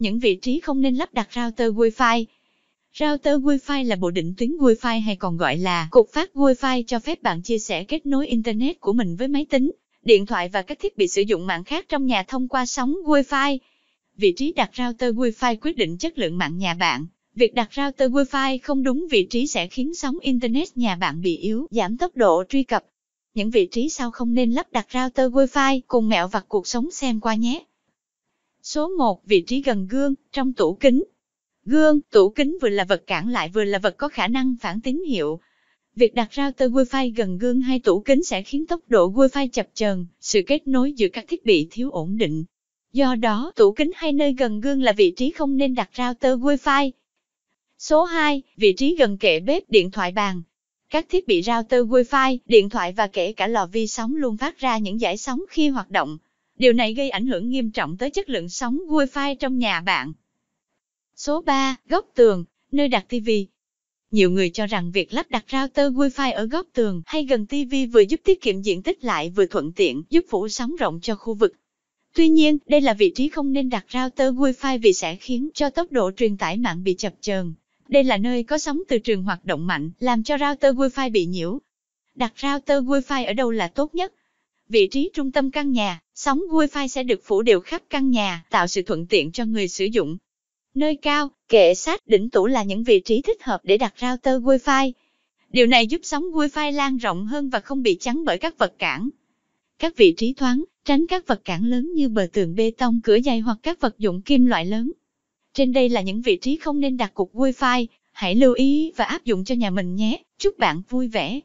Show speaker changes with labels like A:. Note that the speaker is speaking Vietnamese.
A: những vị trí không nên lắp đặt router Wi-Fi. Router Wi-Fi là bộ định tuyến Wi-Fi hay còn gọi là cục phát Wi-Fi cho phép bạn chia sẻ kết nối Internet của mình với máy tính, điện thoại và các thiết bị sử dụng mạng khác trong nhà thông qua sóng Wi-Fi. Vị trí đặt router Wi-Fi quyết định chất lượng mạng nhà bạn. Việc đặt router Wi-Fi không đúng vị trí sẽ khiến sóng Internet nhà bạn bị yếu, giảm tốc độ truy cập. Những vị trí sau không nên lắp đặt router Wi-Fi cùng mẹo vặt cuộc sống xem qua nhé. Số 1, vị trí gần gương, trong tủ kính. Gương, tủ kính vừa là vật cản lại vừa là vật có khả năng phản tín hiệu. Việc đặt router Wi-Fi gần gương hay tủ kính sẽ khiến tốc độ Wi-Fi chập chờn, sự kết nối giữa các thiết bị thiếu ổn định. Do đó, tủ kính hay nơi gần gương là vị trí không nên đặt router Wi-Fi. Số 2, vị trí gần kệ bếp, điện thoại bàn, các thiết bị router Wi-Fi, điện thoại và kể cả lò vi sóng luôn phát ra những dải sóng khi hoạt động. Điều này gây ảnh hưởng nghiêm trọng tới chất lượng sóng Wi-Fi trong nhà bạn. Số 3. Góc tường, nơi đặt TV. Nhiều người cho rằng việc lắp đặt router Wi-Fi ở góc tường hay gần TV vừa giúp tiết kiệm diện tích lại vừa thuận tiện giúp phủ sóng rộng cho khu vực. Tuy nhiên, đây là vị trí không nên đặt router Wi-Fi vì sẽ khiến cho tốc độ truyền tải mạng bị chập chờn. Đây là nơi có sóng từ trường hoạt động mạnh, làm cho router Wi-Fi bị nhiễu. Đặt router Wi-Fi ở đâu là tốt nhất? vị trí trung tâm căn nhà, sóng Wi-Fi sẽ được phủ đều khắp căn nhà, tạo sự thuận tiện cho người sử dụng. Nơi cao, kệ sát, đỉnh tủ là những vị trí thích hợp để đặt router Wi-Fi. Điều này giúp sóng Wi-Fi lan rộng hơn và không bị chắn bởi các vật cản. Các vị trí thoáng, tránh các vật cản lớn như bờ tường bê tông, cửa dày hoặc các vật dụng kim loại lớn. Trên đây là những vị trí không nên đặt cục Wi-Fi, hãy lưu ý và áp dụng cho nhà mình nhé. Chúc bạn vui vẻ!